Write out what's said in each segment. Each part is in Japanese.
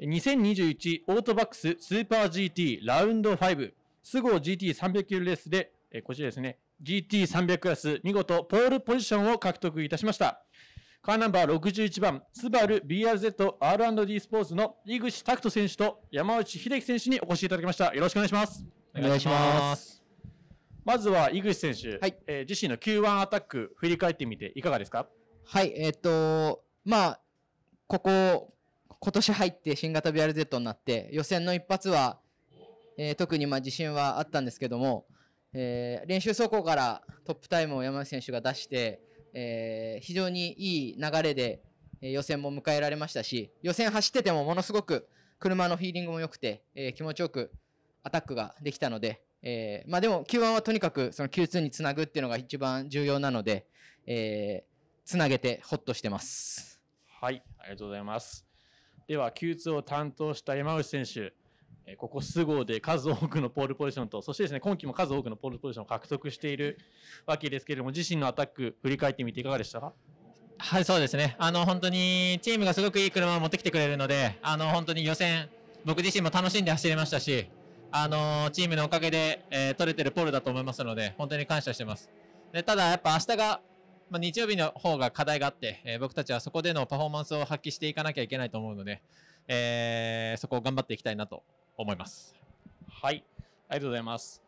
2021オートバックススーパー GT ラウンド5、スゴ GT300 キロレースで、えこちらですね、GT300 クラス、見事ポールポジションを獲得いたしました。カーナンバー61番、スバル BRZR&D スポーツの井口拓人選手と山内秀樹選手にお越しいただきました。よろしくお願いします。お願いします。まずは井口選手、はい、えー、自身の Q1 アタック振り返ってみていかがですかはい、えっ、と、まあ、ここ今年入って新型 BRZ になって予選の一発は、えー、特にまあ自信はあったんですけども、えー、練習走行からトップタイムを山内選手が出して、えー、非常にいい流れで予選も迎えられましたし予選走っててもものすごく車のフィーリングも良くて、えー、気持ちよくアタックができたので、えーまあ、でも Q1 はとにかくその Q2 につなぐっていうのが一番重要なので、えー、つなげてほっとしてます。はい、ありがとうございます。では、Q2 を担当した山内選手、ここ数号で数多くのポールポジションと、そしてですね、今季も数多くのポールポジションを獲得しているわけですけれども、自身のアタック、振り返ってみていかがでしたかはい、そうですね。あの、本当にチームがすごくいい車を持ってきてくれるので、あの、本当に予選、僕自身も楽しんで走れましたし、あの、チームのおかげで、えー、取れてるポールだと思いますので、本当に感謝してます。でただ、やっぱ明日がまあ、日曜日の方が課題があって、えー、僕たちはそこでのパフォーマンスを発揮していかなきゃいけないと思うので、えー、そこを頑張っていきたいなと思います。はい、ありがとうございます。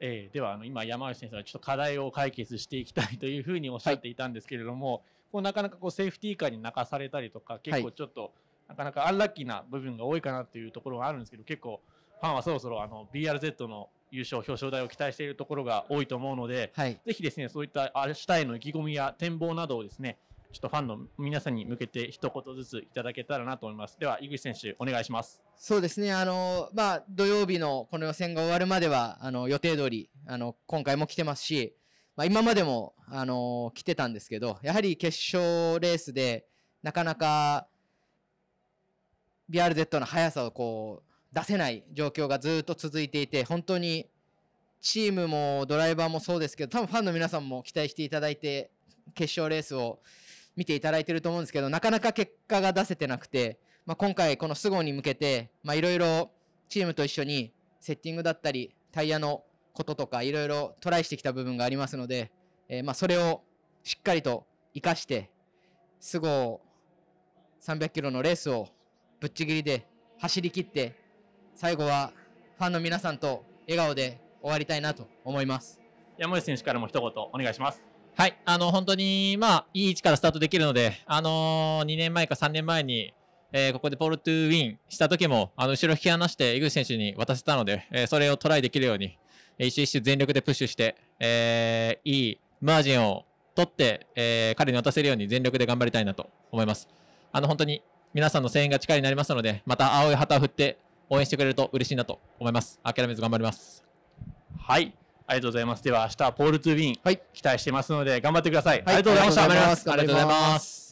えー、では、あの、今、山内先生はちょっと課題を解決していきたいというふうにおっしゃっていたんですけれども、はい、こうなかなかこうセーフティーカーに泣かされたりとか、結構ちょっと、はい、なかなかアンラッキーな部分が多いかなっていうところがあるんですけど、結構、ファンはそろそろあの BRZ の優勝、表彰台を期待しているところが多いと思うので、はい、ぜひですね、そういった明日への意気込みや展望などをですね、ちょっとファンの皆さんに向けて一言ずついただけたらなと思います。では、井口選手、お願いします。そうですね、あの、まあ、土曜日のこの予選が終わるまでは、あの、予定通り、あの、今回も来てますし、まあ、今までも、あの、来てたんですけど、やはり決勝レースで、なかなか、BRZ の速さをこう、出せない状況がずっと続いていて、本当にチームもドライバーもそうですけど、多分ファンの皆さんも期待していただいて、決勝レースを見ていただいてると思うんですけど、なかなか結果が出せてなくて、まあ、今回この菅生に向けて、まあ、いろいろチームと一緒にセッティングだったり、タイヤのこととかいろいろトライしてきた部分がありますので、えー、まあそれをしっかりと生かして、菅生300キロのレースをぶっちぎりで走り切って最後はファンの皆さんと笑顔で終わりたいなと思います。山内選手からも一言お願いします。はい、あの、本当に、まあ、いい位置からスタートできるので、あのー、2年前か3年前に、えー、ここでポールトゥーウィンした時も、あの、後ろ引き離して、井口選手に渡せたので、えー、それをトライできるように、一周一周全力でプッシュして、えー、いいマージンを取って、えー、彼に渡せるように全力で頑張りたいなと思います。あの、本当に皆さんの声援が力になりますので、また青い旗を振って、応援してくれると嬉しいなと思います。諦めず頑張ります。はい。ありがとうございます。では、明日、ポール2ウィン、はい、期待してますので、頑張ってください。はい、ありがとうございました。ありがとうございます。